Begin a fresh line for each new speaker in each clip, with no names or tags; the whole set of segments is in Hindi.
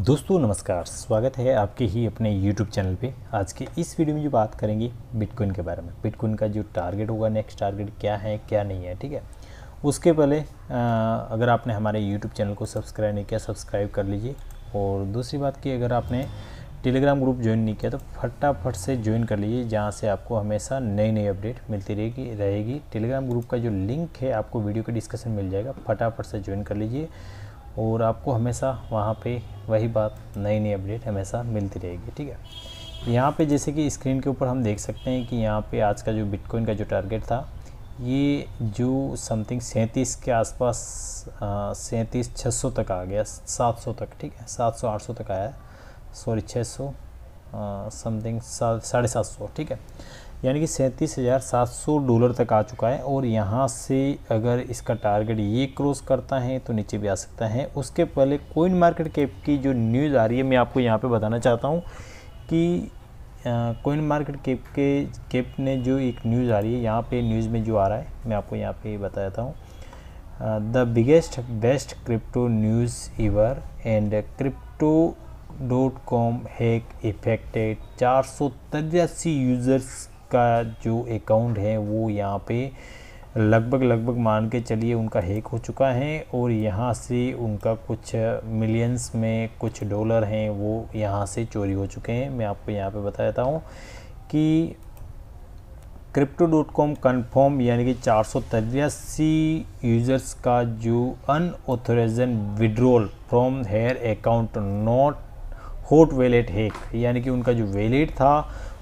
दोस्तों नमस्कार स्वागत है आपके ही अपने YouTube चैनल पे आज के इस वीडियो में जो बात करेंगे बिटकॉइन के बारे में बिटकॉइन का जो टारगेट होगा नेक्स्ट टारगेट क्या है क्या नहीं है ठीक है उसके पहले अगर आपने हमारे YouTube चैनल को सब्सक्राइब नहीं किया सब्सक्राइब कर लीजिए और दूसरी बात की अगर आपने टेलीग्राम ग्रुप ज्वाइन नहीं किया तो फटाफट से ज्वाइन कर लीजिए जहाँ से आपको हमेशा नई नई अपडेट मिलती रहेगी रहेगी टेलीग्राम ग्रुप का जो लिंक है आपको वीडियो के डिस्कशन मिल जाएगा फटाफट से ज्वाइन कर लीजिए और आपको हमेशा वहाँ पे वही बात नई नई अपडेट हमेशा मिलती रहेगी ठीक है यहाँ पे जैसे कि स्क्रीन के ऊपर हम देख सकते हैं कि यहाँ पे आज का जो बिटकॉइन का जो टारगेट था ये जो समथिंग सैंतीस के आसपास सैंतीस छः सौ तक आ गया सात सौ तक ठीक है सात सौ आठ सौ तक आया सॉरी छः सौ समथिंग साढ़े सात सौ ठीक है यानी कि सैंतीस हज़ार सात सौ डॉलर तक आ चुका है और यहाँ से अगर इसका टारगेट ये क्रॉस करता है तो नीचे भी आ सकता है उसके पहले कोइन मार्केट कैप की जो न्यूज़ आ रही है मैं आपको यहाँ पे बताना चाहता हूँ कि कोइन मार्केट कैप के कैप ने जो एक न्यूज़ आ रही है यहाँ पे न्यूज़ में जो आ रहा है मैं आपको यहाँ पर बताता हूँ the biggest best crypto news ever and crypto dot com hack affected चार सौ तिरासी यूज़र्स इसका जो अकाउंट है वो यहाँ पे लगभग लगभग मान के चलिए उनका हैक हो चुका है और यहाँ से उनका कुछ मिलियंस में कुछ डॉलर हैं वो यहाँ से चोरी हो चुके हैं मैं आपको यहाँ पे बता देता हूँ कि क्रिप्टो डॉट कॉम कन्फर्म यानी कि चार सौ यूजर्स का जो unauthorize withdrawal from their account not hot wallet hack यानी कि उनका जो वेलेट था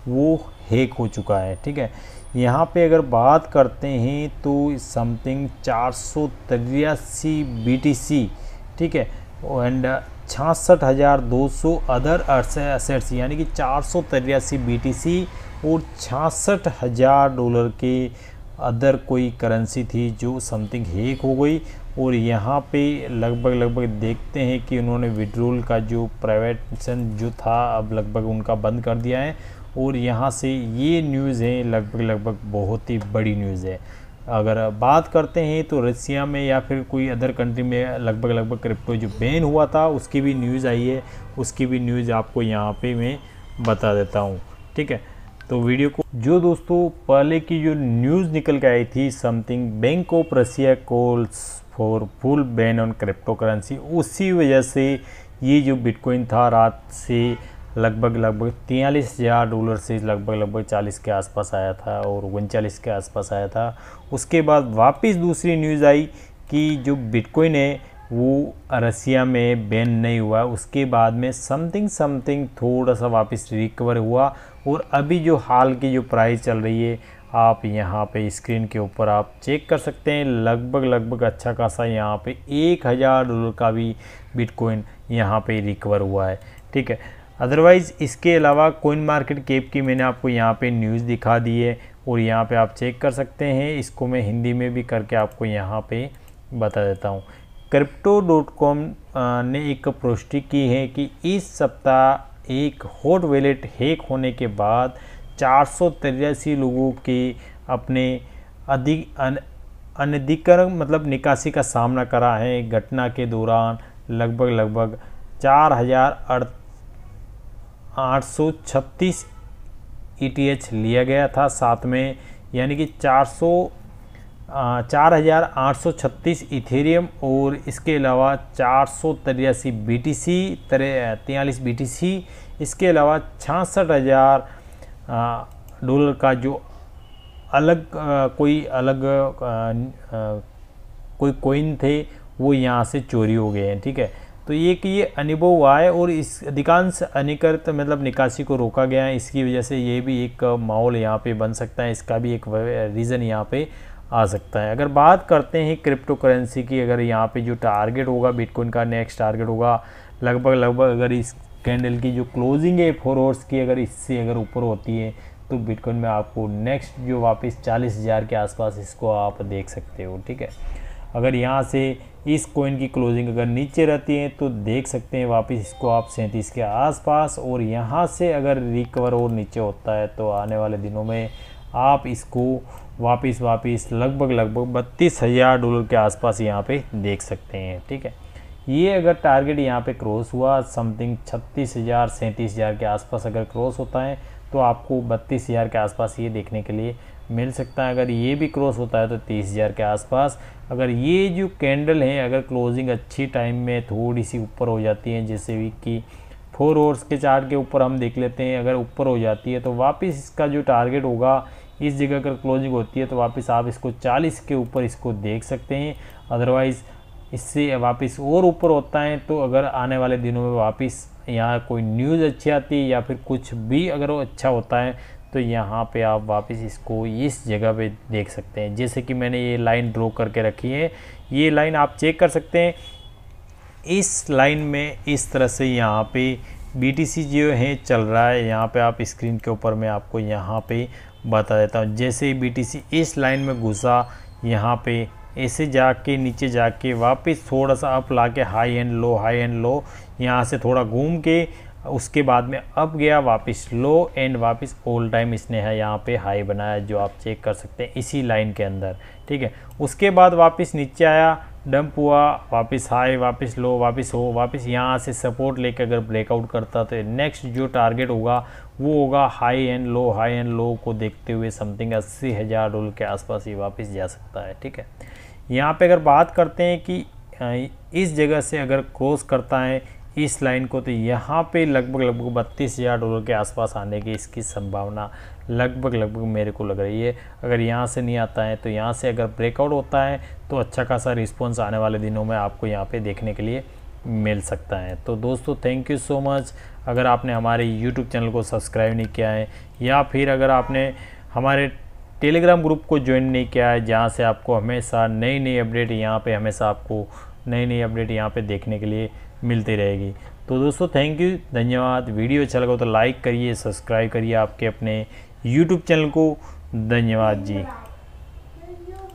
वो हेक हो चुका है ठीक है यहाँ पे अगर बात करते हैं तो समथिंग चार सौ तिरासी बी टी सी ठीक है एंड छासठ हज़ार दो सौ अदर असेट्स यानी कि चार सौ तिरासी बी टी सी और छासठ हज़ार डॉलर के अदर कोई करेंसी थी जो समथिंग हेक हो गई और यहाँ पे लगभग लगभग देखते हैं कि उन्होंने विड्रोल का जो प्राइवेट जो था अब लगभग उनका बंद कर दिया है और यहाँ से ये न्यूज़ है लगभग लगभग बहुत ही बड़ी न्यूज़ है अगर बात करते हैं तो रसिया में या फिर कोई अदर कंट्री में लगभग लगभग क्रिप्टो जो बैन हुआ था उसकी भी न्यूज़ आई है उसकी भी न्यूज़ आपको यहाँ पे मैं बता देता हूँ ठीक है तो वीडियो को जो दोस्तों पहले की जो न्यूज़ निकल के आई थी something bank of Russia calls for full ban on crypto currency उसी वजह से ये जो बिटकॉइन था रात से लगभग लगभग तियालीस हज़ार डॉलर से लगभग लगभग चालीस के आसपास आया था और उनचालीस के आसपास आया था उसके बाद वापस दूसरी न्यूज़ आई कि जो बिटकॉइन है वो रसिया में बैन नहीं हुआ उसके बाद में समथिंग समथिंग थोड़ा सा वापस रिकवर हुआ और अभी जो हाल की जो प्राइस चल रही है आप यहाँ पे स्क्रीन के ऊपर आप चेक कर सकते हैं लगभग लगभग अच्छा खासा यहाँ पे एक हज़ार डॉलर का भी बिटकॉइन यहाँ पे रिकवर हुआ है ठीक है अदरवाइज़ इसके अलावा कोइन मार्केट कैप की मैंने आपको यहाँ पे न्यूज़ दिखा दी है और यहाँ पे आप चेक कर सकते हैं इसको मैं हिंदी में भी करके आपको यहाँ पर बता देता हूँ क्रिप्टो डॉट कॉम ने एक पुष्टि की है कि इस सप्ताह एक हॉट वैलेट हैक होने के बाद चार लोगों के अपने अधिक अनधिकर मतलब निकासी का सामना करा है घटना के दौरान लगभग लगभग चार हज़ार आठ सौ छत्तीस ई टी एच लिया गया था साथ में यानी कि चार सौ चार हज़ार आठ सौ छत्तीस इथेरियम और इसके अलावा चार सौ तिरासी बी टी सी तिरालीस बी टी सी इसके अलावा छियासठ हज़ार डॉलर का जो अलग आ, कोई अलग आ, आ, कोई कोइन थे वो यहाँ से चोरी हो गए हैं ठीक है तो ये कि ये अनुभव हुआ है और इस अधिकांश अनिकृत मतलब निकासी को रोका गया है इसकी वजह से ये भी एक माहौल यहाँ पे बन सकता है इसका भी एक रीज़न यहाँ पे आ सकता है अगर बात करते हैं क्रिप्टो करेंसी की अगर यहाँ पे जो टारगेट होगा बिटकॉइन का नेक्स्ट टारगेट होगा लगभग लगभग अगर इस कैंडल की जो क्लोजिंग है फोर आवर्स की अगर इससे अगर ऊपर होती है तो बिटकॉइन में आपको नेक्स्ट जो वापस चालीस हज़ार के आसपास इसको आप देख सकते हो ठीक है अगर यहाँ से इस कोइन की क्लोजिंग अगर नीचे रहती है तो देख सकते हैं वापस इसको आप सैंतीस के आसपास और यहाँ से अगर रिकवर और नीचे होता है तो आने वाले दिनों में आप इसको वापस वापस लगभग लगभग बत्तीस हज़ार डॉलर के आसपास यहाँ पे देख सकते हैं ठीक है ये अगर टारगेट यहाँ पे क्रॉस हुआ समथिंग छत्तीस हज़ार सैंतीस हज़ार के आसपास अगर क्रॉस होता है तो आपको बत्तीस हज़ार के आसपास ये देखने के लिए मिल सकता है अगर ये भी क्रॉस होता है तो तीस हज़ार के आसपास अगर ये जो कैंडल है अगर क्लोजिंग अच्छी टाइम में थोड़ी सी ऊपर हो जाती है जैसे कि फोर आवर्स के चार्ट के ऊपर हम देख लेते हैं अगर ऊपर हो जाती है तो वापस इसका जो टारगेट होगा इस जगह अगर क्लोजिंग होती है तो वापस आप इसको 40 के ऊपर इसको देख सकते हैं अदरवाइज़ इससे वापस और ऊपर होता है तो अगर आने वाले दिनों में वापस यहाँ कोई न्यूज़ अच्छी आती है या फिर कुछ भी अगर वो अच्छा होता है तो यहाँ पे आप वापस इसको इस जगह पे देख सकते हैं जैसे कि मैंने ये लाइन ड्रॉ करके रखी है ये लाइन आप चेक कर सकते हैं इस लाइन में इस तरह से यहाँ पे बी जो है चल रहा है यहाँ पे आप स्क्रीन के ऊपर मैं आपको यहाँ पे बता देता हूँ जैसे ही बी इस लाइन में घुसा यहाँ पे ऐसे जाके नीचे जाके वापस थोड़ा सा अप ला के high and low high and low यहाँ से थोड़ा घूम के उसके बाद में अप गया वापस लो एंड वापस ऑल टाइम इसने है यहाँ पे हाई बनाया जो आप चेक कर सकते हैं इसी लाइन के अंदर ठीक है उसके बाद वापस नीचे आया डंप हुआ वापस हाई वापस लो वापस हो वापस यहाँ से सपोर्ट लेके अगर ब्रेकआउट करता तो नेक्स्ट जो टारगेट होगा वो होगा high and low high and low को देखते हुए समथिंग अस्सी हज़ार डॉलर के आसपास ही वापस जा सकता है ठीक है यहाँ पे अगर बात करते हैं कि इस जगह से अगर क्रॉस करता है इस लाइन को तो यहाँ पे लगभग लगभग बत्तीस हज़ार डॉलर के आसपास आने की इसकी संभावना लगभग लगभग मेरे को लग रही है अगर यहाँ से नहीं आता है तो यहाँ से अगर ब्रेकआउट होता है तो अच्छा खासा रिस्पॉन्स आने वाले दिनों में आपको यहाँ पर देखने के लिए मिल सकता है तो दोस्तों थैंक यू सो मच अगर आपने हमारे यूट्यूब चैनल को सब्सक्राइब नहीं किया है या फिर अगर आपने हमारे टेलीग्राम ग्रुप को ज्वाइन नहीं किया है जहाँ से आपको हमेशा नई नई अपडेट यहाँ पे हमेशा आपको नई नई अपडेट यहाँ पे देखने के लिए मिलती रहेगी तो दोस्तों थैंक यू धन्यवाद वीडियो अच्छा लगा तो लाइक करिए सब्सक्राइब करिए आपके अपने यूट्यूब चैनल को धन्यवाद जी